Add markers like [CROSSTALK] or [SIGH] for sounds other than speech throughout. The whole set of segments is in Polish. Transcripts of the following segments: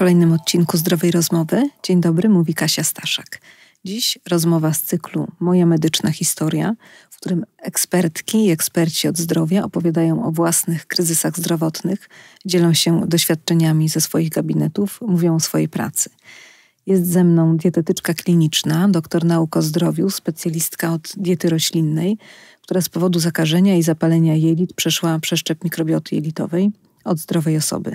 kolejnym odcinku Zdrowej Rozmowy. Dzień dobry, mówi Kasia Staszak. Dziś rozmowa z cyklu Moja medyczna historia, w którym ekspertki i eksperci od zdrowia opowiadają o własnych kryzysach zdrowotnych, dzielą się doświadczeniami ze swoich gabinetów, mówią o swojej pracy. Jest ze mną dietetyczka kliniczna, doktor nauk o zdrowiu, specjalistka od diety roślinnej, która z powodu zakażenia i zapalenia jelit przeszła przeszczep mikrobioty jelitowej od zdrowej osoby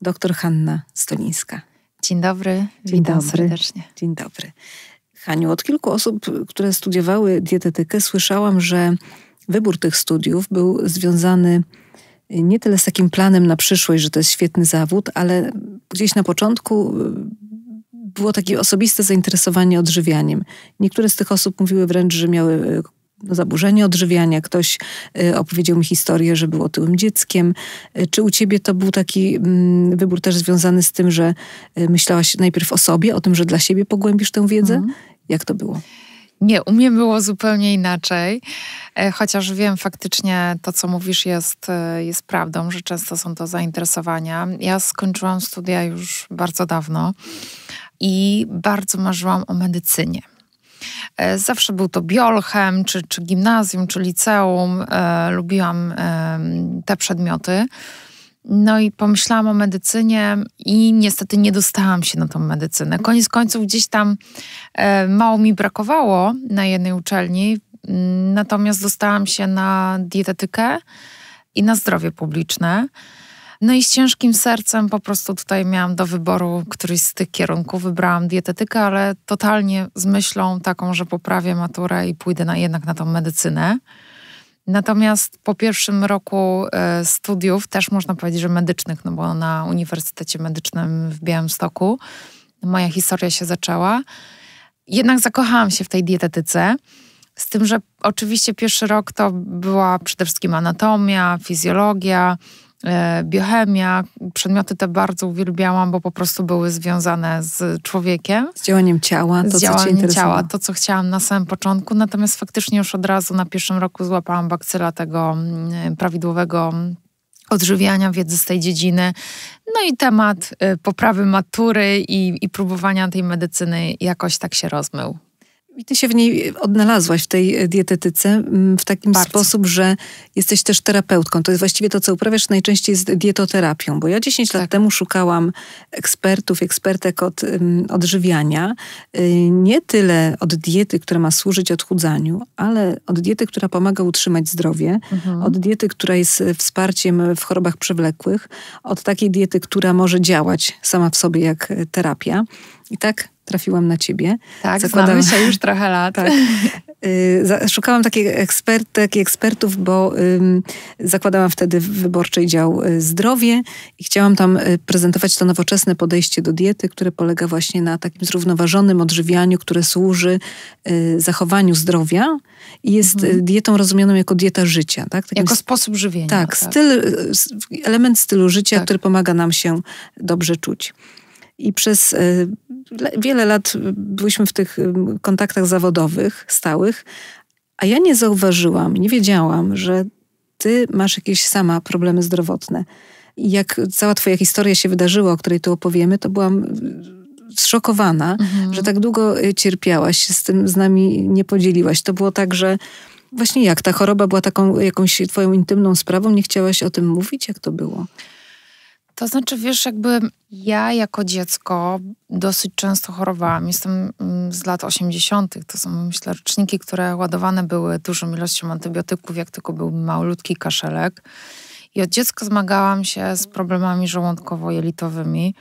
dr Hanna Stolińska. Dzień dobry, Dzień witam dobry. serdecznie. Dzień dobry. Haniu, od kilku osób, które studiowały dietetykę, słyszałam, że wybór tych studiów był związany y, nie tyle z takim planem na przyszłość, że to jest świetny zawód, ale gdzieś na początku y, było takie osobiste zainteresowanie odżywianiem. Niektóre z tych osób mówiły wręcz, że miały y, zaburzenie odżywiania, ktoś y, opowiedział mi historię, że był otyłym dzieckiem. Y, czy u ciebie to był taki mm, wybór też związany z tym, że y, myślałaś najpierw o sobie, o tym, że dla siebie pogłębisz tę wiedzę? Mhm. Jak to było? Nie, u mnie było zupełnie inaczej, e, chociaż wiem faktycznie to, co mówisz, jest, e, jest prawdą, że często są to zainteresowania. Ja skończyłam studia już bardzo dawno i bardzo marzyłam o medycynie. E, zawsze był to biolchem, czy, czy gimnazjum, czy liceum. E, lubiłam te przedmioty. No i pomyślałam o medycynie i niestety nie dostałam się na tą medycynę. Koniec końców gdzieś tam e, mało mi brakowało na jednej uczelni, natomiast dostałam się na dietetykę i na zdrowie publiczne. No i z ciężkim sercem po prostu tutaj miałam do wyboru któryś z tych kierunków. Wybrałam dietetykę, ale totalnie z myślą taką, że poprawię maturę i pójdę na, jednak na tą medycynę. Natomiast po pierwszym roku e, studiów, też można powiedzieć, że medycznych, no bo na Uniwersytecie Medycznym w Białymstoku moja historia się zaczęła. Jednak zakochałam się w tej dietetyce. Z tym, że oczywiście pierwszy rok to była przede wszystkim anatomia, fizjologia, E, biochemia, przedmioty te bardzo uwielbiałam, bo po prostu były związane z człowiekiem. Z działaniem ciała, to z działaniem ciała, to co chciałam na samym początku, natomiast faktycznie już od razu na pierwszym roku złapałam bakcyla tego mm, e, prawidłowego odżywiania wiedzy z tej dziedziny, no i temat e, poprawy matury i, i próbowania tej medycyny jakoś tak się rozmył. I ty się w niej odnalazłaś, w tej e, dietetyce, mm, w takim Bardzo. sposób, że jesteś też terapeutką. To jest właściwie to, co uprawiasz najczęściej jest dietoterapią, bo ja 10 tak. lat temu szukałam ekspertów, ekspertek od odżywiania. Y, nie tyle od diety, która ma służyć odchudzaniu, ale od diety, która pomaga utrzymać zdrowie, mhm. od diety, która jest y, wsparciem w chorobach przewlekłych, od takiej diety, która może działać sama w sobie jak y, terapia. I tak trafiłam na ciebie. Tak, Zakładam... znamy się już trochę lat. Tak. Y, szukałam takich ekspertek i ekspertów, bo zakładałam wtedy w wyborczej dział y, zdrowie i chciałam tam y, prezentować to nowoczesne podejście do diety, które polega właśnie na takim zrównoważonym odżywianiu, które służy zachowaniu zdrowia i jest mhm. dietą rozumianą jako dieta życia. Tak? Takim jako sposób żywienia. Tak, tak. Styl, element stylu życia, tak. który pomaga nam się dobrze czuć i przez y, wiele lat byliśmy w tych y, kontaktach zawodowych, stałych, a ja nie zauważyłam, nie wiedziałam, że ty masz jakieś sama problemy zdrowotne. I jak cała twoja historia się wydarzyła, o której tu opowiemy, to byłam y, zszokowana, mhm. że tak długo cierpiałaś, się z tym z nami nie podzieliłaś. To było tak, że właśnie jak ta choroba była taką jakąś twoją intymną sprawą, nie chciałaś o tym mówić? Jak to było? To znaczy, wiesz, jakby ja jako dziecko dosyć często chorowałam. Jestem mm, z lat 80., to są myślę roczniki, które ładowane były dużą ilością antybiotyków, jak tylko był małutki kaszelek. I od dziecka zmagałam się z problemami żołądkowo-jelitowymi.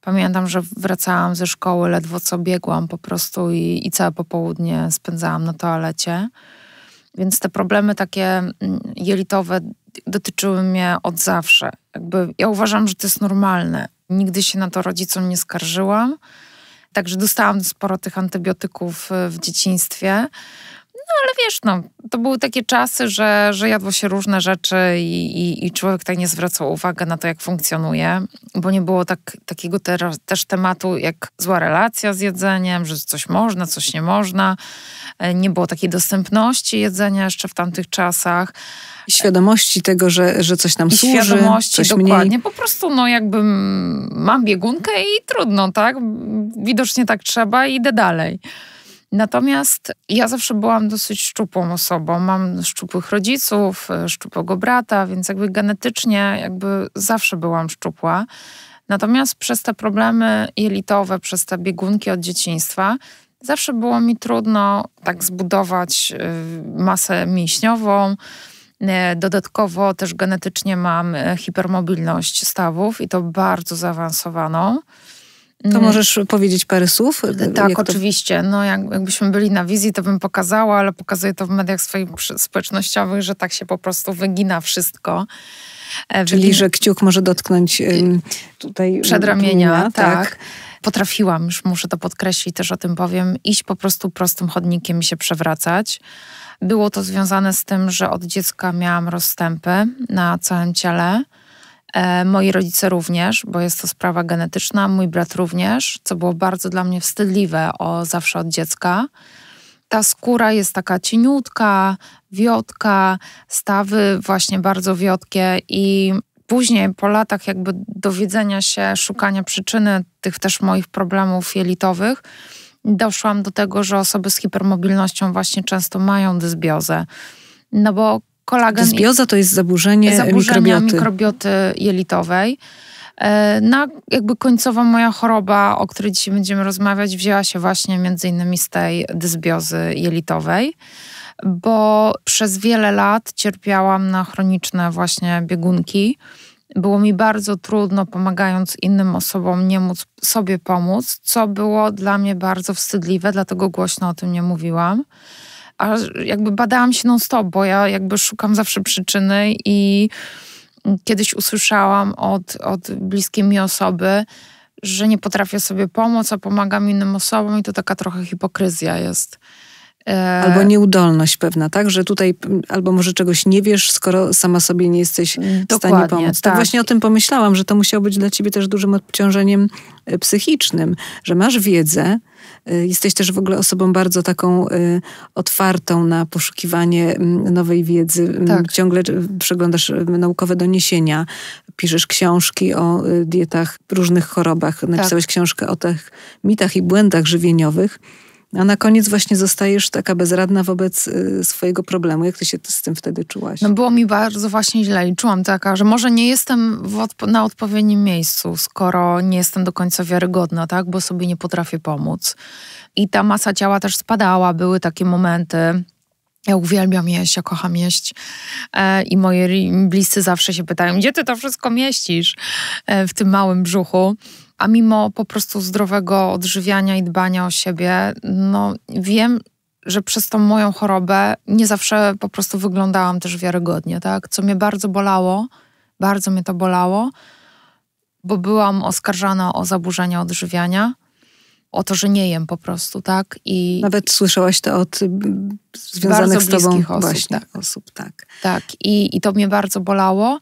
Pamiętam, że wracałam ze szkoły, ledwo co biegłam po prostu i, i całe popołudnie spędzałam na toalecie. Więc te problemy takie mm, jelitowe dotyczyły mnie od zawsze. Jakby ja uważam, że to jest normalne. Nigdy się na to rodzicom nie skarżyłam. Także dostałam sporo tych antybiotyków e, w dzieciństwie. No ale wiesz, no, to były takie czasy, że, że jadło się różne rzeczy i, i, i człowiek tak nie zwracał uwagi na to, jak funkcjonuje, bo nie było tak, takiego te, też tematu jak zła relacja z jedzeniem, że coś można, coś nie można. E, nie było takiej dostępności jedzenia jeszcze w tamtych czasach. I świadomości tego, że, że coś nam I służy, świadomości, coś dokładnie. Mniej. Po prostu no jakby mam biegunkę i trudno, tak? Widocznie tak trzeba i idę dalej. Natomiast ja zawsze byłam dosyć szczupłą osobą. Mam szczupłych rodziców, szczupłego brata, więc jakby genetycznie jakby zawsze byłam szczupła. Natomiast przez te problemy jelitowe, przez te biegunki od dzieciństwa, zawsze było mi trudno tak zbudować y, masę mięśniową, E, dodatkowo też genetycznie mam e, hipermobilność stawów i to bardzo zaawansowaną. To mm. możesz powiedzieć parę słów? E, tak, to... oczywiście. No, jakbyśmy byli na wizji, to bym pokazała, ale pokazuję to w mediach swoich społecznościowych, że tak się po prostu wygina wszystko. Czyli, że kciuk może dotknąć tutaj przedramienia, tak. tak potrafiłam, już muszę to podkreślić, też o tym powiem, iść po prostu prostym chodnikiem i się przewracać. Było to związane z tym, że od dziecka miałam rozstępy na całym ciele. E, moi rodzice również, bo jest to sprawa genetyczna, mój brat również, co było bardzo dla mnie wstydliwe o zawsze od dziecka. Ta skóra jest taka cieniutka, wiotka, stawy właśnie bardzo wiotkie i później, po latach jakby dowiedzenia się, szukania przyczyny tych też moich problemów jelitowych, doszłam do tego, że osoby z hipermobilnością właśnie często mają dysbiozę. No bo kolagen... Dysbioza to jest zaburzenie mikrobioty. mikrobioty jelitowej. E, Na no, jakby końcowa moja choroba, o której dzisiaj będziemy rozmawiać, wzięła się właśnie między innymi z tej dysbiozy jelitowej bo przez wiele lat cierpiałam na chroniczne właśnie biegunki. Było mi bardzo trudno, pomagając innym osobom, nie móc sobie pomóc, co było dla mnie bardzo wstydliwe, dlatego głośno o tym nie mówiłam. A jakby badałam się non-stop, bo ja jakby szukam zawsze przyczyny i kiedyś usłyszałam od, od bliskiej mi osoby, że nie potrafię sobie pomóc, a pomagam innym osobom i to taka trochę hipokryzja jest. E, albo nieudolność pewna, tak? Że tutaj albo może czegoś nie wiesz, skoro sama sobie nie jesteś Dokładnie, w stanie pomóc. Tak, tak. właśnie o tym pomyślałam, że to musiało być dla ciebie też dużym obciążeniem e, psychicznym, że masz wiedzę, e, Jesteś też w ogóle osobą bardzo taką otwartą na poszukiwanie nowej wiedzy. Tak. Ciągle przeglądasz naukowe doniesienia, piszesz książki o dietach, różnych chorobach. Tak. Napisałeś tak. książkę o tych mitach i błędach żywieniowych. A na koniec właśnie zostajesz taka bezradna wobec y, swojego problemu. Jak ty się z tym wtedy czułaś? No było mi bardzo właśnie źle i czułam taka, że może nie jestem odpo na odpowiednim miejscu, skoro nie jestem do końca wiarygodna, tak? Bo sobie nie potrafię pomóc. I ta masa ciała też spadała, były takie momenty, ja uwielbiam jeść, ja kocham jeść. E, I moi bliscy zawsze się pytają, gdzie ty to wszystko mieścisz e, w tym małym brzuchu a mimo po prostu zdrowego odżywiania i dbania o siebie, no wiem, że przez tą moją chorobę nie zawsze po prostu wyglądałam też wiarygodnie, tak? Co mnie bardzo bolało, bardzo mnie to bolało, bo byłam oskarżana o zaburzenia odżywiania, o to, że nie jem po prostu, tak? I Nawet słyszałaś to od mm, związanych z tobą osób, właśnie, tak. osób, tak. Tak, I, i to mnie bardzo bolało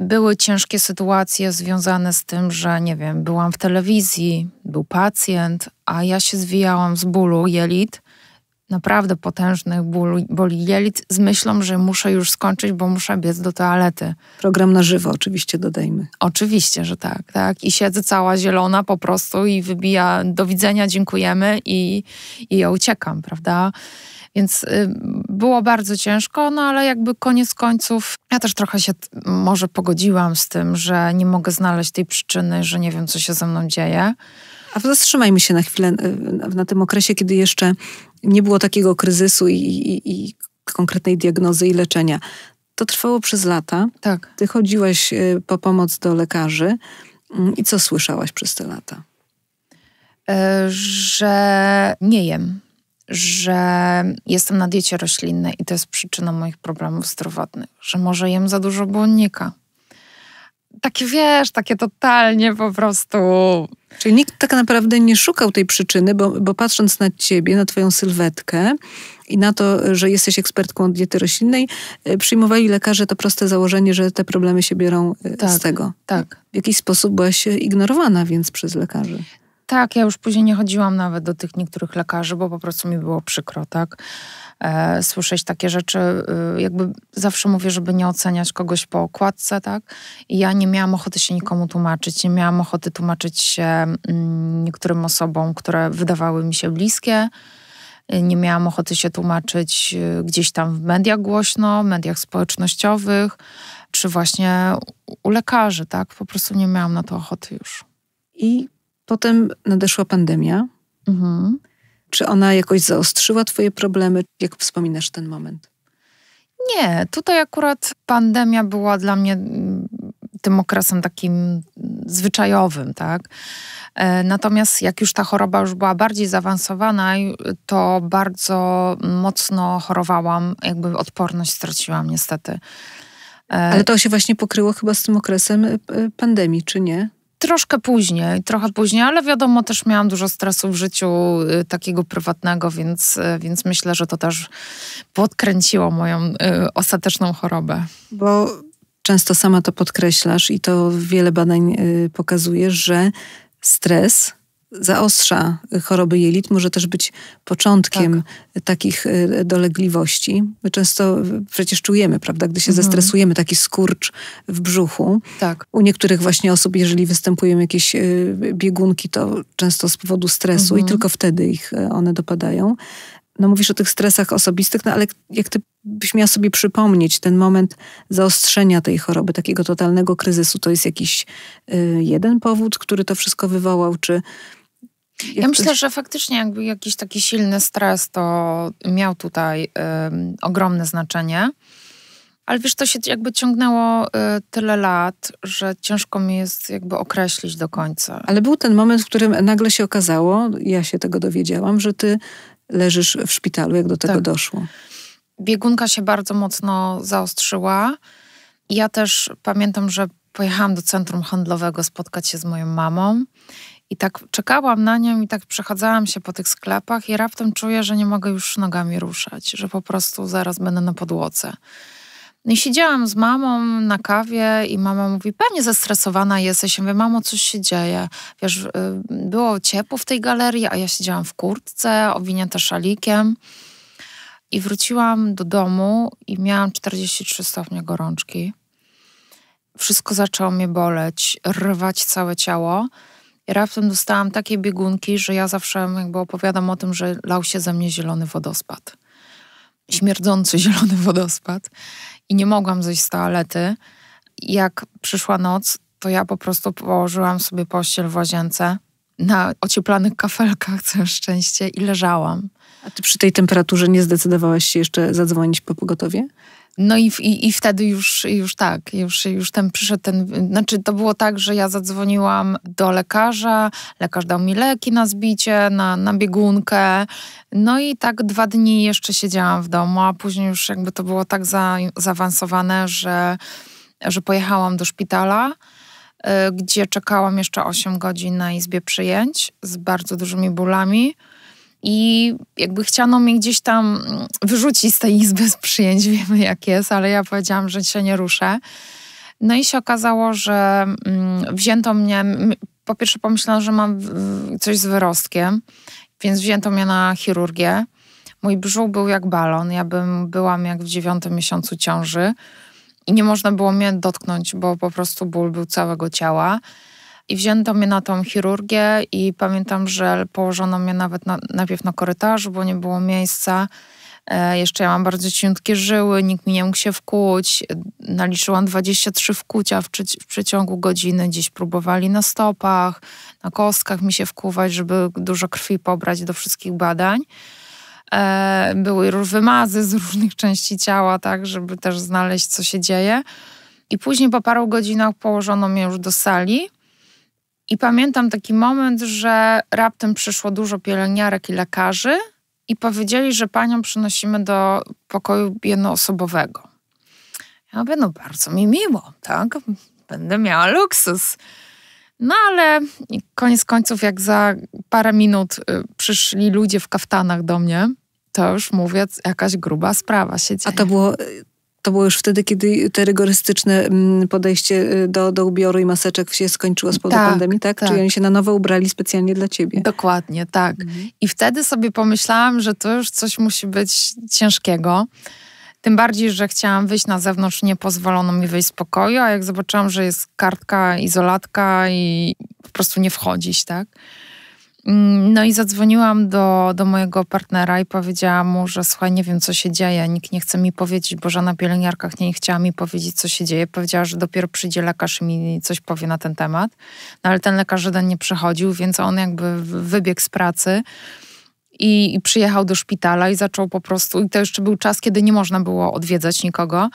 były ciężkie sytuacje związane z tym, że nie wiem, byłam w telewizji, był pacjent, a ja się zwijałam z bólu jelit, naprawdę potężnych bólu boli jelit, z myślą, że muszę już skończyć, bo muszę biec do toalety. Program na żywo oczywiście dodajmy. Oczywiście, że tak, tak. I siedzę cała zielona po prostu i wybija do widzenia, dziękujemy i, i ja uciekam, prawda? Więc y, było bardzo ciężko, no ale jakby koniec końców ja też trochę się może pogodziłam z tym, że nie mogę znaleźć tej przyczyny, że nie wiem, co się ze mną dzieje. A zatrzymajmy się na chwilę y, na tym okresie, kiedy jeszcze nie było takiego kryzysu i, i, i konkretnej diagnozy i leczenia. To trwało przez lata. Tak. Ty chodziłaś y, po pomoc do lekarzy. Mm, I co słyszałaś przez te lata? E, że nie jem że jestem na diecie roślinnej i to jest przyczyna moich problemów zdrowotnych, że może jem za dużo błonnika. Takie wiesz, takie totalnie po prostu. Czyli nikt tak naprawdę nie szukał tej przyczyny, bo, bo patrząc na ciebie, na twoją sylwetkę, i na to, że jesteś ekspertką od diety roślinnej, e, przyjmowali lekarze to proste założenie, że te problemy się biorą e, tak, z tego. Tak. W jakiś sposób byłaś e, ignorowana więc przez lekarzy. Tak, ja już później nie chodziłam nawet do tych niektórych lekarzy, bo po prostu mi było przykro, tak? E, słyszeć takie rzeczy, e, jakby zawsze mówię, żeby nie oceniać kogoś po okładce, tak? I ja nie miałam ochoty się nikomu tłumaczyć, nie miałam ochoty tłumaczyć się mm, niektórym osobom, które wydawały mi się bliskie. Y, nie miałam ochoty się tłumaczyć y, gdzieś tam w mediach głośno, mediach społecznościowych, czy właśnie u lekarzy, tak? Po prostu nie miałam na to ochoty już. I Potem nadeszła pandemia. Mhm. Czy ona jakoś zaostrzyła Twoje problemy? Jak wspominasz ten moment? Nie, tutaj akurat pandemia była dla mnie mm, tym okresem takim zwyczajowym, tak. E, natomiast jak już ta choroba już była bardziej zaawansowana, to bardzo mocno chorowałam, jakby odporność straciłam niestety. E, Ale to się właśnie pokryło chyba z tym okresem e, pandemii, czy nie? troszkę później, trochę później, ale wiadomo, też miałam dużo stresu w życiu y, takiego prywatnego, więc, y, więc myślę, że to też podkręciło moją y, ostateczną chorobę. Bo często sama to podkreślasz i to wiele badań pokazuje, że stres zaostrza choroby jelit, może też być początkiem tak. takich y, dolegliwości. My często przecież czujemy, prawda, gdy się mhm. zestresujemy, taki skurcz w brzuchu. Tak. U niektórych właśnie osób, jeżeli występują jakieś y, biegunki, to często z powodu stresu mhm. i tylko wtedy ich y, one dopadają. No mówisz o tych stresach osobistych, no ale jak ty byś miała sobie przypomnieć ten moment zaostrzenia tej choroby, takiego totalnego kryzysu, to jest jakiś jeden powód, który to wszystko wywołał, czy ja myślę, że faktycznie jakby jakiś taki silny stres to miał tutaj y, ogromne znaczenie. Ale wiesz, to się jakby ciągnęło y, tyle lat, że ciężko mi jest jakby określić do końca. Ale był ten moment, w którym nagle się okazało, ja się tego dowiedziałam, że ty leżysz w szpitalu, jak do tego tak. doszło. Biegunka się bardzo mocno zaostrzyła. Ja też pamiętam, że pojechałam do centrum handlowego spotkać się z moją mamą i tak czekałam na nią i tak przechadzałam się po tych sklepach i raptem czuję, że nie mogę już nogami ruszać, że po prostu zaraz będę na podłodze. I siedziałam z mamą na kawie i mama mówi, pewnie zestresowana jesteś. Ja mówię, mamo, coś się dzieje. Wiesz, y, było ciepło w tej galerii, a ja siedziałam w kurtce, owinięta szalikiem. I wróciłam do domu i miałam 43 stopnie gorączki. Wszystko zaczęło mnie boleć, rwać całe ciało. I raptem dostałam takie biegunki, że ja zawsze jakby opowiadam o tym, że lał się ze mnie zielony wodospad. Śmierdzący [LAUGHS] zielony wodospad. I nie mogłam zejść z toalety. Jak przyszła noc, to ja po prostu położyłam sobie pościel w łazience na ocieplanych kafelkach, całe szczęście, i leżałam. A ty przy tej temperaturze nie zdecydowałaś się jeszcze zadzwonić po pogotowie? No i, i, i wtedy już, już tak, już, już ten przyszedł ten, znaczy to było tak, że ja zadzwoniłam do lekarza, lekarz dał mi leki na zbicie, na, na biegunkę, no i tak dwa dni jeszcze siedziałam w domu, a później już jakby to było tak za, zaawansowane, że, że pojechałam do szpitala, y, gdzie czekałam jeszcze 8 godzin na izbie przyjęć z bardzo dużymi bólami, i jakby chciano mnie gdzieś tam mm, wyrzucić z tej izby z przyjęć, wiemy jak jest, ale ja powiedziałam, że się nie ruszę. No i się okazało, że mm, wzięto mnie, po pierwsze pomyślałam, że mam coś z wyrostkiem, więc wzięto mnie na chirurgię. Mój brzuch był jak balon, ja bym, byłam jak w dziewiątym miesiącu ciąży i nie można było mnie dotknąć, bo po prostu ból był całego ciała. I wzięto mnie na tą chirurgię i pamiętam, że położono mnie nawet na, najpierw na korytarzu, bo nie było miejsca. E, jeszcze ja mam bardzo cieniutkie żyły, nikt mi nie mógł się wkuć. E, naliczyłam 23 wkucia w, przy, w przeciągu godziny. Dziś próbowali na stopach, na kostkach mi się wkuwać, żeby dużo krwi pobrać do wszystkich badań. E, były wymazy z różnych części ciała, tak, żeby też znaleźć, co się dzieje. I później po paru godzinach położono mnie już do sali i pamiętam taki moment, że raptem przyszło dużo pielęgniarek i lekarzy i powiedzieli, że panią przynosimy do pokoju jednoosobowego. Ja mówię, no bardzo mi miło, tak? Będę miała luksus. No ale koniec końców, jak za parę minut y, przyszli ludzie w kaftanach do mnie, to już mówię, jakaś gruba sprawa się dzieje. A to było to było już wtedy, kiedy te rygorystyczne mm, podejście y, do, do ubioru i maseczek się skończyło z powodu tak, pandemii, tak? tak? Czyli oni się na nowo ubrali specjalnie dla ciebie. Dokładnie, tak. Mhm. I wtedy sobie pomyślałam, że to już coś musi być ciężkiego. Tym bardziej, że chciałam wyjść na zewnątrz, nie pozwolono mi wyjść z pokoju, a jak zobaczyłam, że jest kartka, izolatka i po prostu nie wchodzić, tak? Mm, no i zadzwoniłam do, do mojego partnera i powiedziałam mu, że słuchaj, nie wiem co się dzieje, nikt nie chce mi powiedzieć, bo żona pielęgniarka nie chciała mi powiedzieć, co się dzieje. Powiedziała, że dopiero przyjdzie lekarz i mi coś powie na ten temat. No ale ten lekarz żaden nie przychodził, więc on jakby wybiegł z pracy i, i przyjechał do szpitala i zaczął po prostu, i to jeszcze był czas, kiedy nie można było odwiedzać nikogo,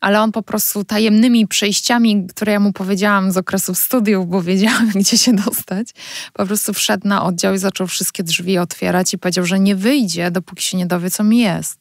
ale on po prostu tajemnymi przejściami, które ja mu powiedziałam z okresów studiów, bo wiedziałam, [LAUGHS] gdzie się dostać, po prostu wszedł na oddział i zaczął wszystkie drzwi otwierać i powiedział, że nie wyjdzie, dopóki się nie dowie, co mi jest.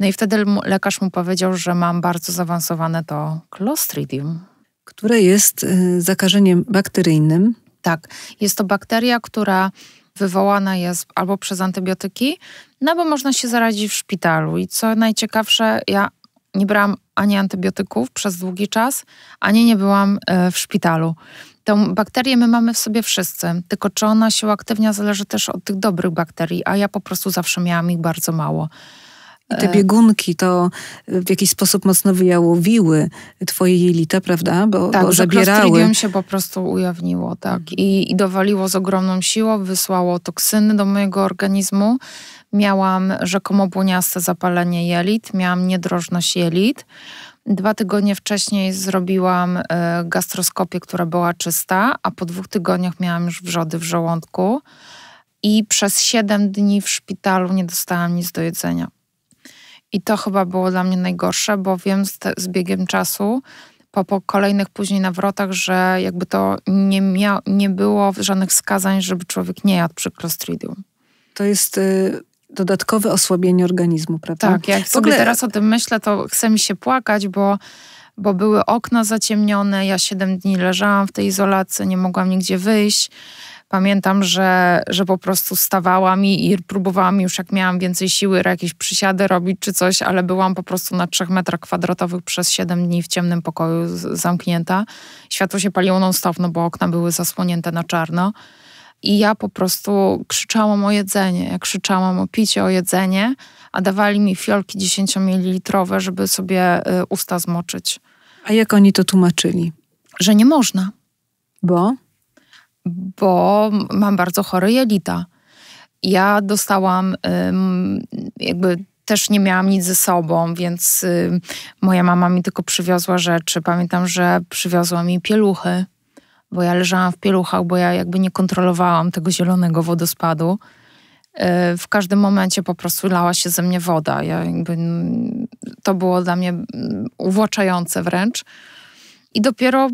No i wtedy lekarz mu powiedział, że mam bardzo zaawansowane to Clostridium. Które jest y, zakażeniem bakteryjnym. Tak, jest to bakteria, która wywołana jest albo przez antybiotyki, no bo można się zarazić w szpitalu. I co najciekawsze, ja nie brałam ani antybiotyków przez długi czas, ani nie byłam e, w szpitalu. Tą bakterię my mamy w sobie wszyscy, tylko czy ona się uaktywnia zależy też od tych dobrych bakterii, a ja po prostu zawsze miałam ich bardzo mało. I te e. biegunki to w jakiś sposób mocno wyjałowiły twoje jelita, prawda? Bo, tak, bo zabierały. się po prostu ujawniło, tak. I, I dowaliło z ogromną siłą, wysłało toksyny do mojego organizmu. Miałam rzekomo błoniaste zapalenie jelit, miałam niedrożność jelit. Dwa tygodnie wcześniej zrobiłam e, gastroskopię, która była czysta, a po dwóch tygodniach miałam już wrzody w żołądku. I przez 7 dni w szpitalu nie dostałam nic do jedzenia i to chyba było dla mnie najgorsze, bo wiem z, te, z biegiem czasu, po, po, kolejnych później nawrotach, że jakby to nie, mia, nie było żadnych wskazań, żeby człowiek nie jadł przy Clostridium. To jest y, dodatkowe osłabienie organizmu, prawda? Tak, jak w sobie ogóle... teraz o tym myślę, to chce mi się płakać, bo, bo były okna zaciemnione, ja siedem dni leżałam w tej izolacji, nie mogłam nigdzie wyjść. Pamiętam, że, że po prostu stawałam i, i próbowałam już jak miałam więcej siły jakieś przysiady robić czy coś, ale byłam po prostu na trzech metrach kwadratowych przez 7 dni w ciemnym pokoju zamknięta. Światło się paliło non-stop, no bo okna były zasłonięte na czarno. I ja po prostu krzyczałam o jedzenie, ja krzyczałam o picie, o jedzenie, a dawali mi fiolki 10 ml, żeby sobie y, usta zmoczyć. A jak oni to tłumaczyli? Że nie można. Bo? bo mam bardzo chory jelita. Ja dostałam jakby też nie miałam nic ze sobą, więc moja mama mi tylko przywiozła rzeczy. Pamiętam, że przywiozła mi pieluchy, bo ja leżałam w pieluchach, bo ja jakby nie kontrolowałam tego zielonego wodospadu. Y, w każdym momencie po prostu lała się ze mnie woda. Ja jakby, mm, to było dla mnie mm, uwłaczające wręcz. I dopiero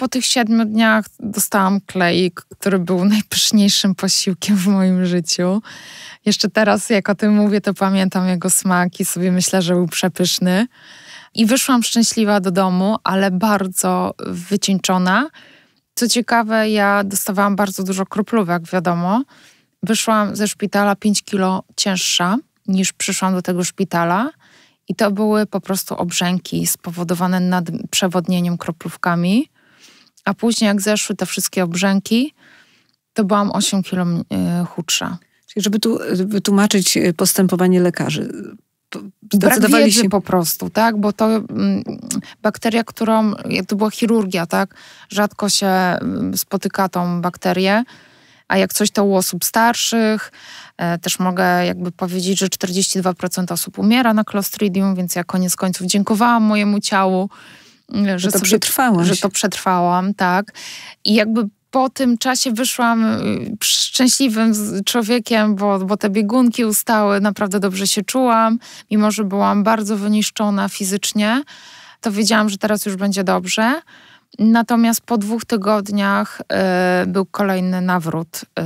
po tych siedmiu dniach dostałam kleik, który był [LAUGHS] najpyszniejszym posiłkiem w moim życiu. Jeszcze teraz, jak o tym mówię, to pamiętam jego smak i sobie myślę, że był przepyszny. I wyszłam szczęśliwa do domu, ale bardzo wycieńczona. Co ciekawe, ja dostawałam bardzo dużo kroplówek, wiadomo. Wyszłam ze szpitala 5 kilo cięższa niż przyszłam do tego szpitala. I to były po prostu obrzęki spowodowane przewodnieniem kroplówkami. A później, jak zeszły te wszystkie obrzęki, to byłam 8 kilo e, chudsza. Czyli, żeby tu wytłumaczyć e, postępowanie lekarzy, zdecydowali Brak się po prostu, tak? Bo to mm, bakteria, którą to była chirurgia, tak? Rzadko się mm, spotyka tą bakterię. A jak coś to u osób starszych, e, też mogę jakby powiedzieć, że 42% osób umiera na Clostridium, więc ja koniec końców dziękowałam mojemu ciału że, że to sobie, przetrwałaś. Że to przetrwałam, tak. I jakby po tym czasie wyszłam y, szczęśliwym człowiekiem, bo, bo te biegunki ustały, naprawdę dobrze się czułam, mimo że byłam bardzo wyniszczona fizycznie, to wiedziałam, że teraz już będzie dobrze. Natomiast po dwóch tygodniach y, był kolejny nawrót y,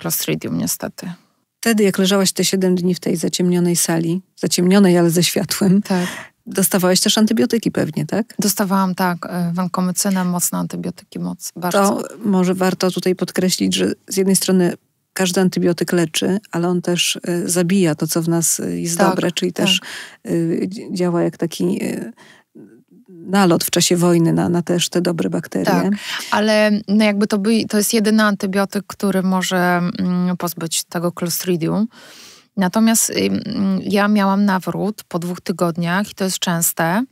Clostridium niestety. Wtedy, jak leżałaś te 7 dni w tej zaciemnionej sali, zaciemnionej, ale ze światłem, tak. Dostawałeś też antybiotyki pewnie, tak? Dostawałam, tak. E, Wankomycynę, mocne antybiotyki, moc, bardzo. To może warto tutaj podkreślić, że z jednej strony każdy antybiotyk leczy, ale on też e, zabija to, co w nas e, jest tak, dobre, czyli tak. też działa jak taki nalot w czasie wojny na, na też te dobre bakterie. Tak, ale no jakby to, by, to jest jedyny antybiotyk, który może mm, pozbyć tego Clostridium. Natomiast y, mm, ja miałam nawrót po dwóch tygodniach i to jest częste.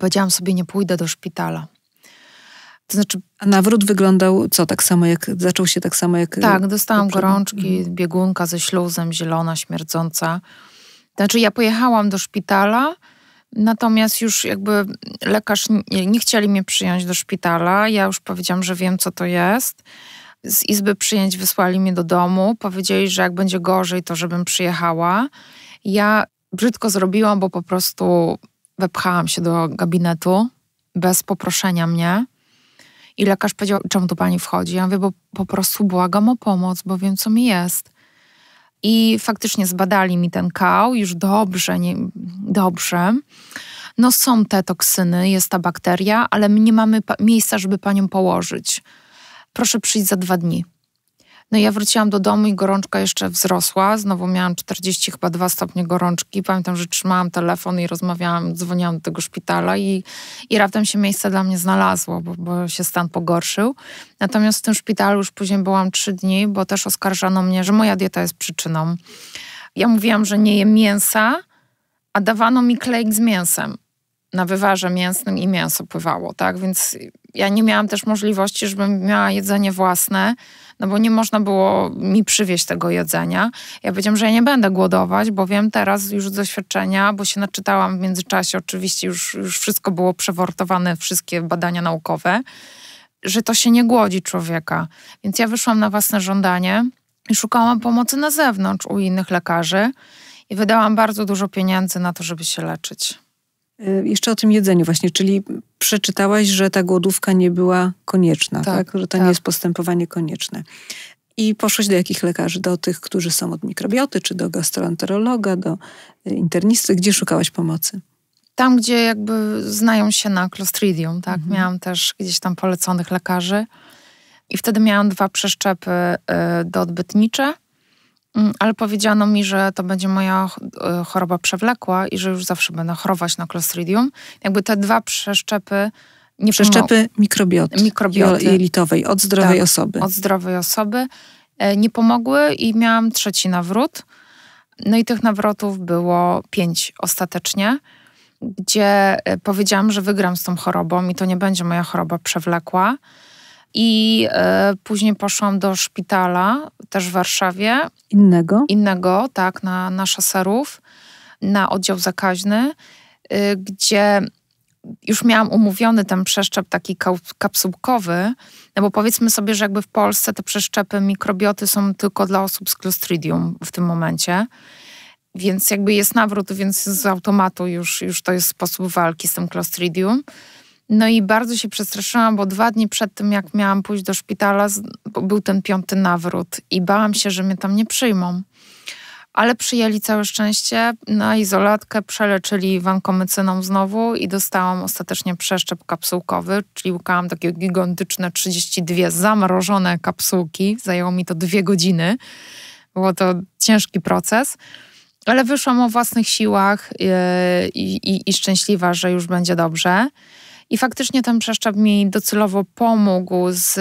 Powiedziałam sobie, nie pójdę do szpitala. To znaczy, a nawrót wyglądał co, tak samo jak, zaczął się tak samo jak... Y, tak, dostałam gorączki, mhm. biegunka ze śluzem, zielona, śmierdząca. Znaczy ja pojechałam do szpitala, natomiast już jakby lekarz, nie, nie chcieli mnie przyjąć do szpitala, ja już powiedziałam, że wiem co to jest z Izby Przyjęć wysłali mnie do domu, powiedzieli, że jak będzie gorzej, to żebym przyjechała. Ja brzydko zrobiłam, bo po prostu wepchałam się do gabinetu bez poproszenia mnie. I lekarz powiedział, czemu tu pani wchodzi? Ja mówię, bo po prostu błagam o pomoc, bo wiem, co mi jest. I faktycznie zbadali mi ten kał, już dobrze, nie, dobrze. No są te toksyny, jest ta bakteria, ale nie mamy miejsca, żeby panią położyć proszę przyjść za dwa dni. No i ja wróciłam do domu i gorączka jeszcze wzrosła. Znowu miałam 40 chyba 2 stopnie gorączki. Pamiętam, że trzymałam telefon i rozmawiałam, dzwoniłam do tego szpitala i, i raptem się miejsce dla mnie znalazło, bo, bo się stan pogorszył. Natomiast w tym szpitalu już później byłam 3 dni, bo też oskarżano mnie, że moja dieta jest przyczyną. Ja mówiłam, że nie jem mięsa, a dawano mi klejk z mięsem na wywarze mięsnym i mięso pływało, tak? Więc ja nie miałam też możliwości, żebym miała jedzenie własne, no bo nie można było mi przywieźć tego jedzenia. Ja powiedziałam, że ja nie będę głodować, bo wiem teraz już z doświadczenia, bo się naczytałam w międzyczasie, oczywiście już, już wszystko było przewortowane, wszystkie badania naukowe, że to się nie głodzi człowieka. Więc ja wyszłam na własne żądanie i szukałam pomocy na zewnątrz u innych lekarzy i wydałam bardzo dużo pieniędzy na to, żeby się leczyć. Y, jeszcze o tym jedzeniu właśnie, czyli przeczytałaś, że ta głodówka nie była konieczna, tak? tak? Że to tak. nie jest postępowanie konieczne. I poszłaś do jakich lekarzy? Do tych, którzy są od mikrobioty, czy do gastroenterologa, do y, internisty? Gdzie szukałaś pomocy? Tam, gdzie jakby znają się na Clostridium, tak? Mhm. Miałam też gdzieś tam poleconych lekarzy. I wtedy miałam dwa przeszczepy y, doodbytnicze Mm, ale powiedziano mi, że to będzie moja e, choroba przewlekła i że już zawsze będę chorować na Clostridium. Jakby te dwa przeszczepy nie Przeszczepy mikrobioty, mikrobioty. jelitowej, od zdrowej tak, osoby. Od zdrowej osoby e, nie pomogły i miałam trzeci nawrót. No i tych nawrotów było pięć ostatecznie, gdzie e, powiedziałam, że wygram z tą chorobą i to nie będzie moja choroba przewlekła. I e, później poszłam do szpitala, też w Warszawie. Innego? Innego, tak, na, na szaserów, na oddział zakaźny, y, gdzie już miałam umówiony ten przeszczep taki kapsułkowy, no bo powiedzmy sobie, że jakby w Polsce te przeszczepy mikrobioty są tylko dla osób z Clostridium w tym momencie, więc jakby jest nawrót, więc z automatu już, już to jest sposób walki z tym Clostridium. No i bardzo się przestraszyłam, bo dwa dni przed tym, jak miałam pójść do szpitala, był ten piąty nawrót i bałam się, że mnie tam nie przyjmą. Ale przyjęli całe szczęście na izolatkę, przeleczyli wankomycyną znowu i dostałam ostatecznie przeszczep kapsułkowy, czyli łukałam takie gigantyczne 32 zamrożone kapsułki. Zajęło mi to dwie godziny. Było to ciężki proces. Ale wyszłam o własnych siłach e, i, i, i szczęśliwa, że już będzie dobrze. I faktycznie ten przeszczep mi docelowo pomógł z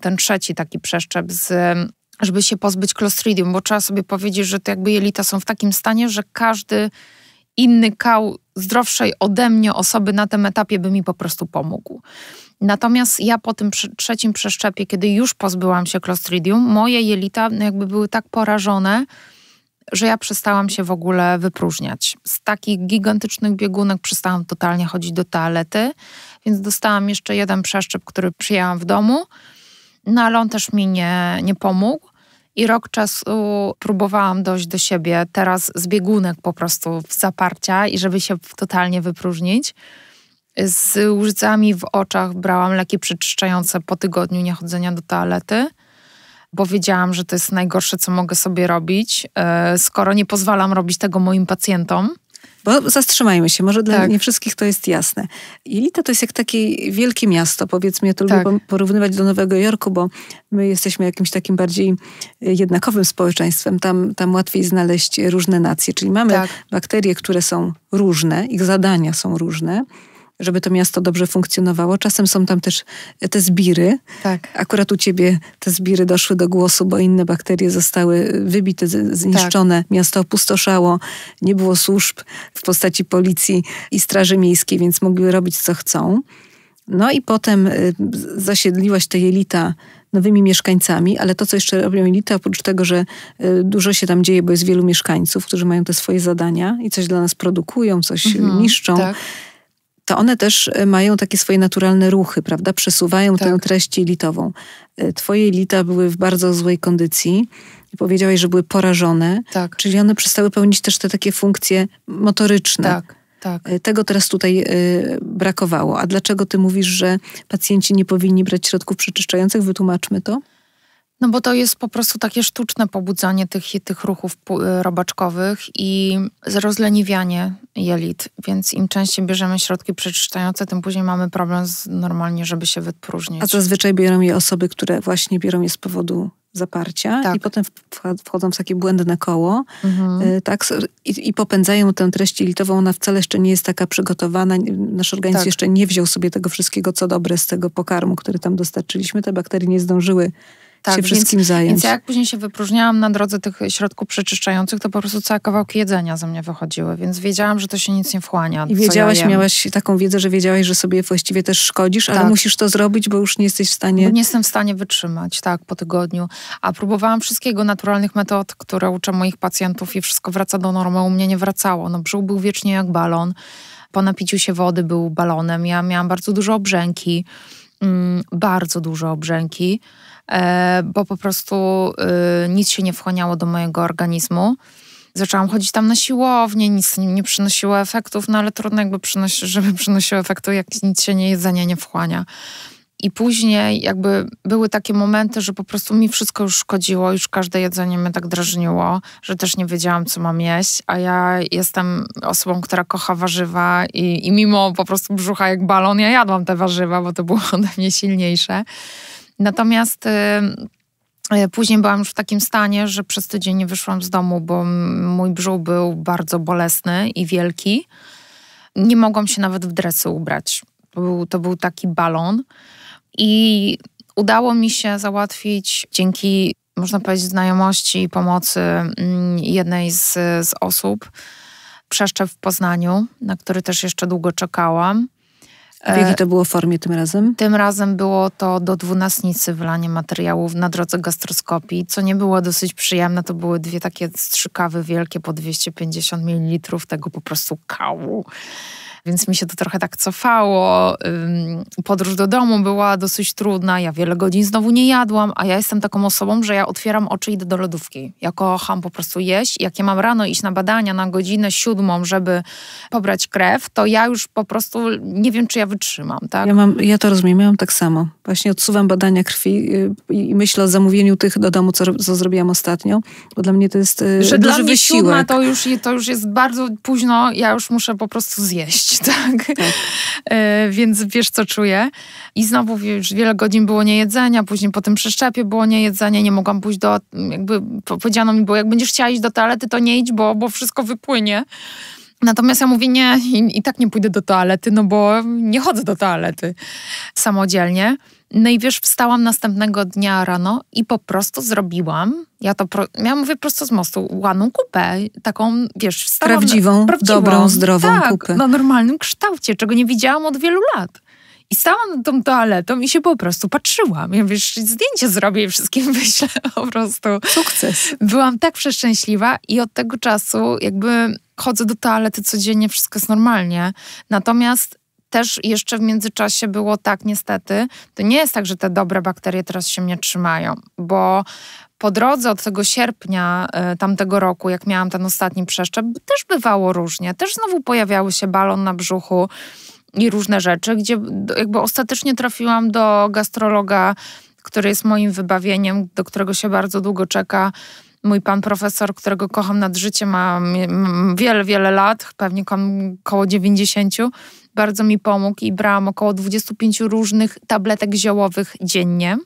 ten trzeci taki przeszczep z żeby się pozbyć Clostridium, bo trzeba sobie powiedzieć, że to jakby jelita są w takim stanie, że każdy inny kał zdrowszej ode mnie osoby na tym etapie by mi po prostu pomógł. Natomiast ja po tym trzecim przeszczepie, kiedy już pozbyłam się Clostridium, moje jelita no jakby były tak porażone, że ja przestałam się w ogóle wypróżniać. Z takich gigantycznych biegunek przestałam totalnie chodzić do toalety, więc dostałam jeszcze jeden przeszczep, który przyjęłam w domu, no ale on też mi nie, nie pomógł. I rok czasu próbowałam dojść do siebie, teraz z biegunek po prostu w zaparcia i żeby się totalnie wypróżnić. Z łzami w oczach brałam leki przyczyszczające po tygodniu niechodzenia do toalety bo wiedziałam, że to jest najgorsze, co mogę sobie robić, e, skoro nie pozwalam robić tego moim pacjentom. Bo zatrzymajmy się, może dla tak. nie wszystkich to jest jasne. Jelita to jest jak takie wielkie miasto, powiedzmy, ja to tak. lubię porównywać do Nowego Jorku, bo my jesteśmy jakimś takim bardziej e, jednakowym społeczeństwem, tam, tam łatwiej znaleźć różne nacje, czyli mamy tak. bakterie, które są różne, ich zadania są różne, żeby to miasto dobrze funkcjonowało. Czasem są tam też te zbiry. Tak. Akurat u ciebie te zbiry doszły do głosu, bo inne bakterie zostały wybite, zniszczone. Tak. Miasto opustoszało, nie było służb w postaci policji i straży miejskiej, więc mogły robić co chcą. No i potem y, zasiedliłaś te jelita nowymi mieszkańcami, ale to, co jeszcze robią jelita, oprócz tego, że y, dużo się tam dzieje, bo jest wielu mieszkańców, którzy mają te swoje zadania i coś dla nas produkują, coś mhm, niszczą, tak to one też y, mają takie swoje naturalne ruchy, prawda? Przesuwają tak. tę treść litową. Y, twoje lita były w bardzo złej kondycji. Powiedziałaś, że były porażone, tak. czyli one przestały pełnić też te takie funkcje motoryczne. Tak. Tak. Y, tego teraz tutaj brakowało. A dlaczego ty mówisz, że pacjenci nie powinni brać środków przeczyszczających? Wytłumaczmy to. No bo to jest po prostu takie sztuczne pobudzanie tych, tych ruchów y, robaczkowych i rozleniwianie jelit, więc im częściej bierzemy środki przeczyszczające, tym później mamy problem z, normalnie, żeby się wypróżnić. A zazwyczaj biorą je osoby, które właśnie biorą je z powodu zaparcia tak. i potem wchodzą w takie błędne koło mhm. Y, tak, i, i, popędzają tę treść jelitową. Ona wcale jeszcze nie jest taka przygotowana. Nasz organizm tak. jeszcze nie wziął sobie tego wszystkiego, co dobre z tego pokarmu, który tam dostarczyliśmy. Te bakterie nie zdążyły tak, się wszystkim więc, zająć. Więc jak później się wypróżniałam na drodze tych środków przeczyszczających, to po prostu całe kawałki jedzenia ze mnie wychodziły, więc wiedziałam, że to się nic nie wchłania. I wiedziałaś, ja miałaś taką wiedzę, że wiedziałaś, że sobie właściwie też szkodzisz, tak. ale musisz to zrobić, bo już nie jesteś w stanie... Bo nie jestem w stanie wytrzymać, tak, po tygodniu. A próbowałam wszystkiego, naturalnych metod, które uczę moich pacjentów i wszystko wraca do normy, u mnie nie wracało. No brzuch był wiecznie jak balon, po napiciu się wody był balonem, ja miałam bardzo dużo obrzęki, mm, bardzo dużo obrzęki. E, bo po prostu y, nic się nie wchłaniało do mojego organizmu. Zaczęłam chodzić tam na siłownię, nic nie przynosiło efektów, no ale trudno jakby przynosi, żeby przynosiło efektu, jak nic się nie jedzenie nie wchłania. I później jakby były takie momenty, że po prostu mi wszystko już szkodziło, już każde jedzenie mnie tak drażniło, że też nie wiedziałam, co mam jeść, a ja jestem osobą, która kocha warzywa i, i mimo po prostu brzucha jak balon, ja jadłam te warzywa, bo to było [LAUGHS] ode mnie silniejsze. Natomiast y, y, Później byłam już w takim stanie, że przez tydzień nie wyszłam z domu, bo mój brzuch był bardzo bolesny i wielki. Nie mogłam się nawet w dresy ubrać. To był, to był taki balon. I udało mi się załatwić dzięki, można powiedzieć, znajomości i pomocy mm, jednej z, z osób przeszczep w Poznaniu, na który też jeszcze długo czekałam. W jakiej to było formie tym razem? Tym razem było to do dwunastnicy wylanie materiałów na drodze gastroskopii, co nie było dosyć przyjemne. To były dwie takie strzykawy wielkie po 250 ml tego po prostu kału więc mi się to trochę tak cofało. Podróż do domu była dosyć trudna, ja wiele godzin znowu nie jadłam, a ja jestem taką osobą, że ja otwieram oczy i idę do lodówki. Ja kocham po prostu jeść. Jak ja mam rano iść na badania na godzinę siódmą, żeby pobrać krew, to ja już po prostu nie wiem, czy ja wytrzymam. Tak? Ja, mam, ja to rozumiem, ja mam tak samo. Właśnie odsuwam badania krwi y, i myślę o zamówieniu tych do domu, co, co zrobiłam ostatnio, bo dla mnie to jest y, że duży dla mnie wysiłek. to już, to już jest bardzo późno, ja już muszę po prostu zjeść. [LAUGHS] tak? E, więc wiesz, co czuję. I znowu już wiele godzin było niejedzenia, później po tym przeszczepie było niejedzenie, nie mogłam pójść do, jakby powiedziano mi bo jak będziesz chciała iść do toalety, to nie idź, bo, bo wszystko wypłynie. Natomiast ja mówię, nie, i, i tak nie pójdę do toalety, no bo nie chodzę do toalety samodzielnie. No i wiesz, wstałam następnego dnia rano i po prostu zrobiłam, ja to, pro, ja mówię prosto z mostu, łaną kupę, taką, wiesz, wstałam, prawdziwą, prawdziwą, dobrą, zdrową tak, kupę. na normalnym kształcie, czego nie widziałam od wielu lat. I stałam nad tą toaletą i się po prostu patrzyłam. Ja wiesz, zdjęcie zrobię i wszystkim [LAUGHS] wyślę po prostu. Sukces. Byłam tak przeszczęśliwa i od tego czasu jakby chodzę do toalety codziennie, wszystko jest normalnie. Natomiast też jeszcze w międzyczasie było tak, niestety, to nie jest tak, że te dobre bakterie teraz się mnie trzymają, bo po drodze od tego sierpnia y, tamtego roku, jak miałam ten ostatni przeszczep, też bywało różnie. Też znowu pojawiały się balon na brzuchu i różne rzeczy, gdzie jakby ostatecznie trafiłam do gastrologa, który jest moim wybawieniem, do którego się bardzo długo czeka. Mój pan profesor, którego kocham nad życie, ma wiele, wiele lat, pewnie koło 90 bardzo mi pomógł i brałam około 25 różnych tabletek ziołowych dziennie.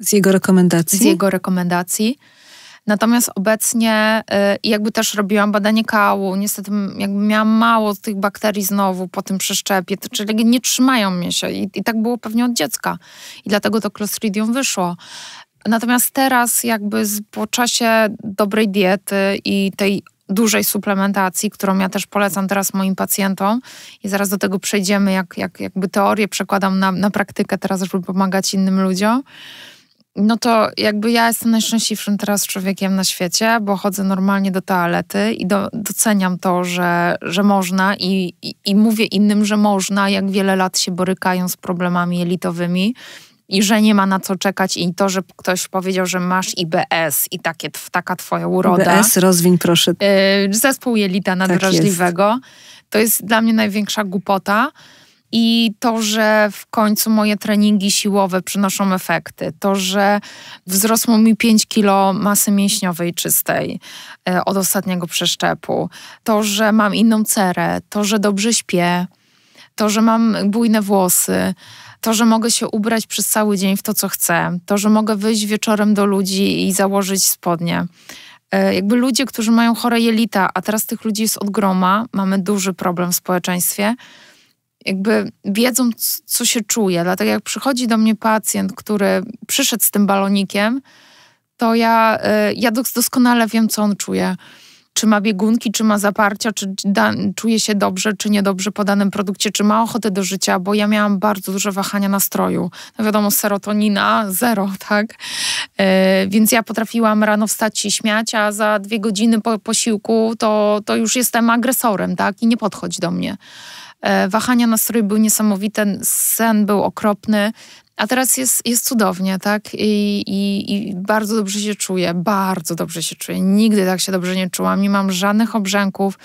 Z jego rekomendacji? Z jego rekomendacji. Natomiast obecnie y, jakby też robiłam badanie kału, niestety jakby miałam mało tych bakterii znowu po tym przeszczepie, to czyli nie trzymają mnie się i, i tak było pewnie od dziecka. I dlatego to Clostridium wyszło. Natomiast teraz jakby po czasie dobrej diety i tej dużej suplementacji, którą ja też polecam teraz moim pacjentom i zaraz do tego przejdziemy, jak, jak jakby teorię przekładam na, na praktykę teraz, żeby pomagać innym ludziom no to jakby ja jestem najszczęśliwszym teraz człowiekiem na świecie, bo chodzę normalnie do toalety i do, doceniam to, że, że można i, i, i mówię innym, że można, jak wiele lat się borykają z problemami elitowymi i że nie ma na co czekać i to, że ktoś powiedział, że masz IBS i takie, taka twoja uroda. IBS, rozwiń proszę. Y, zespół jelita nadrażliwego. Tak jest. To jest dla mnie największa głupota. I to, że w końcu moje treningi siłowe przynoszą efekty, to, że wzrosło mi 5 kilo masy mięśniowej czystej y, od ostatniego przeszczepu, to, że mam inną cerę, to, że dobrze śpię, to, że mam bujne włosy, to, że mogę się ubrać przez cały dzień w to, co chcę, to, że mogę wyjść wieczorem do ludzi i założyć spodnie. E, jakby ludzie, którzy mają chore jelita, a teraz tych ludzi jest od groma, mamy duży problem w społeczeństwie, jakby wiedzą, co się czuje. Dlatego jak przychodzi do mnie pacjent, który przyszedł z tym balonikiem, to ja, e, ja doskonale wiem, co on czuje czy ma biegunki, czy ma zaparcia, czy da, czuje się dobrze, czy niedobrze po danym produkcie, czy ma ochotę do życia, bo ja miałam bardzo duże wahania nastroju. No wiadomo, serotonina zero, [LAUGHS] tak? E, więc ja potrafiłam rano wstać i śmiać, a za dwie godziny po posiłku to, to już jestem agresorem, tak? I nie podchodź do mnie. E, wahania nastroju były niesamowite, sen był okropny, a teraz jest, jest cudownie, tak? I, i, I, bardzo dobrze się czuję, bardzo dobrze się czuję. Nigdy tak się dobrze nie czułam. Nie mam żadnych obrzęków,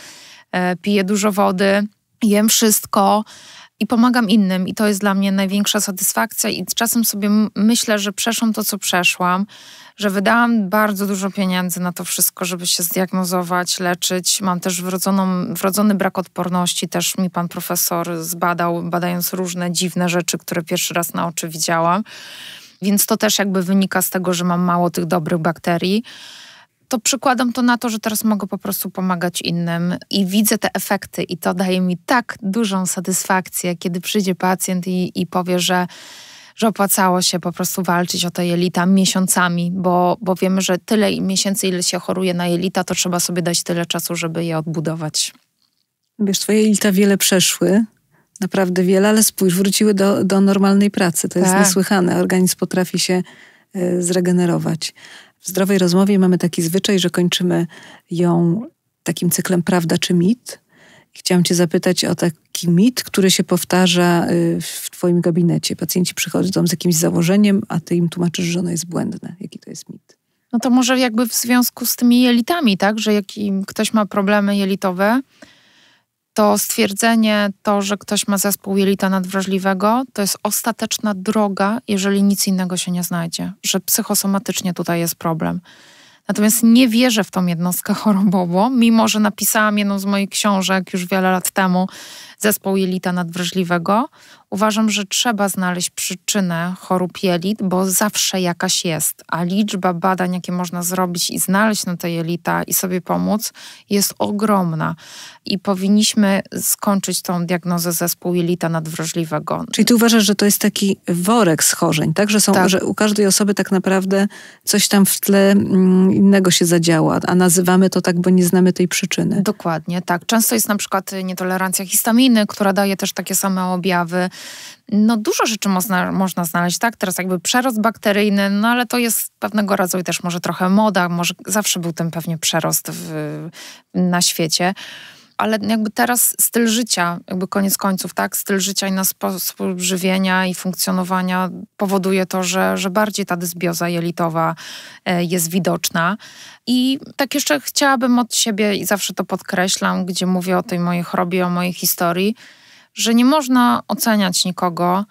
e, piję dużo wody, jem wszystko, i pomagam innym i to jest dla mnie największa satysfakcja i czasem sobie myślę, że przeszłam to, co przeszłam, że wydałam bardzo dużo pieniędzy na to wszystko, żeby się zdiagnozować, leczyć. Mam też wrodzoną, wrodzony brak odporności, też mi pan profesor zbadał, badając różne dziwne rzeczy, które pierwszy raz na oczy widziałam. Więc to też jakby wynika z tego, że mam mało tych dobrych bakterii to przykładam to na to, że teraz mogę po prostu pomagać innym i widzę te efekty i to daje mi tak dużą satysfakcję, kiedy przyjdzie pacjent i, i powie, że że opłacało się po prostu walczyć o te jelita miesiącami, bo, bo wiemy, że tyle miesięcy, ile się choruje na jelita, to trzeba sobie dać tyle czasu, żeby je odbudować. Wiesz, twoje jelita wiele przeszły, naprawdę wiele, ale spójrz, wróciły do, do normalnej pracy. To tak. jest niesłychane. Organizm potrafi się e, zregenerować. W zdrowej rozmowie mamy taki zwyczaj, że kończymy ją takim cyklem prawda czy mit. Chciałam Cię zapytać o taki mit, który się powtarza y, w Twoim gabinecie. Pacjenci przychodzą z jakimś założeniem, a Ty im tłumaczysz, że ono jest błędne. Jaki to jest mit? No to może jakby w związku z tymi jelitami, tak? Że jak ktoś ma problemy jelitowe, to stwierdzenie, to, że ktoś ma zespół jelita nadwrażliwego, to jest ostateczna droga, jeżeli nic innego się nie znajdzie, że psychosomatycznie tutaj jest problem. Natomiast nie wierzę w tą jednostkę chorobową, mimo że napisałam jedną z moich książek już wiele lat temu, Zespół jelita nadwrażliwego. Uważam, że trzeba znaleźć przyczynę chorób jelit, bo zawsze jakaś jest, a liczba badań, jakie można zrobić i znaleźć na te jelita i sobie pomóc, jest ogromna. I powinniśmy skończyć tą diagnozę zespół jelita nadwrażliwego. Czyli ty uważasz, że to jest taki worek schorzeń, tak? Że, są, tak. że u każdej osoby tak naprawdę coś tam w tle mm, innego się zadziała, a nazywamy to tak, bo nie znamy tej przyczyny. Dokładnie, tak. Często jest na przykład y, nietolerancja histaminy, która daje też takie same objawy. No dużo rzeczy można, można znaleźć, tak? Teraz jakby przerost bakteryjny, no ale to jest pewnego rodzaju też może trochę moda, może zawsze był ten pewnie przerost w, na świecie ale jakby teraz styl życia, jakby koniec końców, tak, styl życia i nasz sposób żywienia i funkcjonowania powoduje to, że, że bardziej ta dysbioza jelitowa e, jest widoczna. I tak jeszcze chciałabym od siebie, i zawsze to podkreślam, gdzie mówię o tej mojej chorobie, o mojej historii, że nie można oceniać nikogo,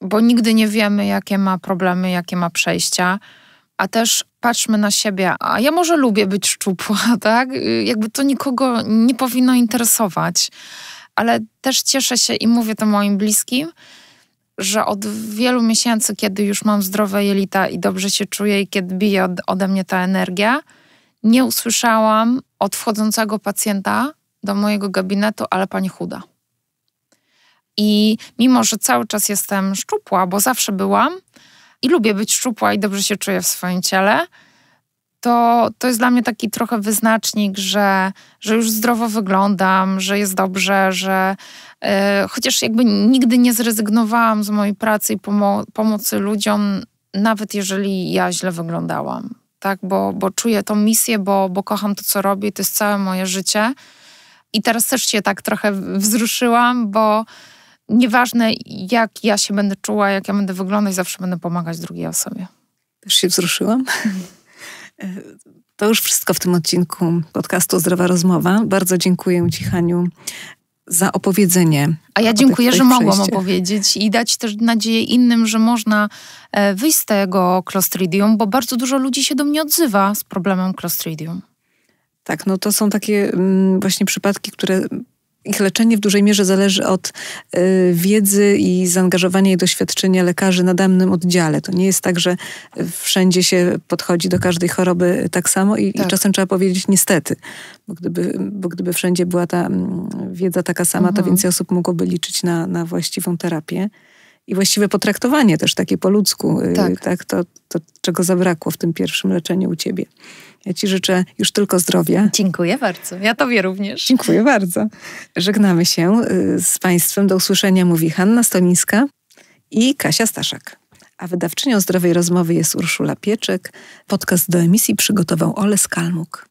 bo nigdy nie wiemy, jakie ma problemy, jakie ma przejścia a też patrzmy na siebie, a ja może lubię być szczupła, [LAUGHS] tak? Jakby to nikogo nie powinno interesować, ale też cieszę się i mówię to moim bliskim, że od wielu miesięcy, kiedy już mam zdrowe jelita i dobrze się czuję i kiedy bije od, ode mnie ta energia, nie usłyszałam od wchodzącego pacjenta do mojego gabinetu, ale pani chuda. I mimo, że cały czas jestem szczupła, bo zawsze byłam, i lubię być szczupła i dobrze się czuję w swoim ciele, to, to jest dla mnie taki trochę wyznacznik, że, że już zdrowo wyglądam, że jest dobrze, że yy, chociaż jakby nigdy nie zrezygnowałam z mojej pracy i pomo pomocy ludziom, nawet jeżeli ja źle wyglądałam. Tak, bo, bo czuję tą misję, bo, bo kocham to, co robię, to jest całe moje życie. I teraz też się tak trochę wzruszyłam, bo, nieważne jak ja się będę czuła, jak ja będę wyglądać, zawsze będę pomagać drugiej osobie. Też się wzruszyłam. To już wszystko w tym odcinku podcastu Zdrowa Rozmowa. Bardzo dziękuję Ci, Haniu, za opowiedzenie. A ja dziękuję, że mogłam opowiedzieć i dać też nadzieję innym, że można e, wyjść z tego klostridium, bo bardzo dużo ludzi się do mnie odzywa z problemem klostridium. Tak, no to są takie mm, właśnie przypadki, które ich leczenie w dużej mierze zależy od y, wiedzy i zaangażowania i doświadczenia lekarzy na danym oddziale. To nie jest tak, że wszędzie się podchodzi do każdej choroby tak samo i, tak. i czasem trzeba powiedzieć niestety, bo gdyby, bo gdyby wszędzie była ta mm, wiedza taka sama, mhm. to więcej osób mogłoby liczyć na, na właściwą terapię i właściwe potraktowanie też takie po ludzku, y, tak. tak to, to, czego zabrakło w tym pierwszym leczeniu u ciebie. Ja Ci życzę już tylko zdrowia. Dziękuję bardzo. Ja Tobie również. Dziękuję bardzo. Żegnamy się y, z Państwem. Do usłyszenia mówi Hanna Stolińska i Kasia Staszak. A wydawczynią Zdrowej Rozmowy jest Urszula Pieczek. Podcast do emisji przygotował Oles Kalmuk.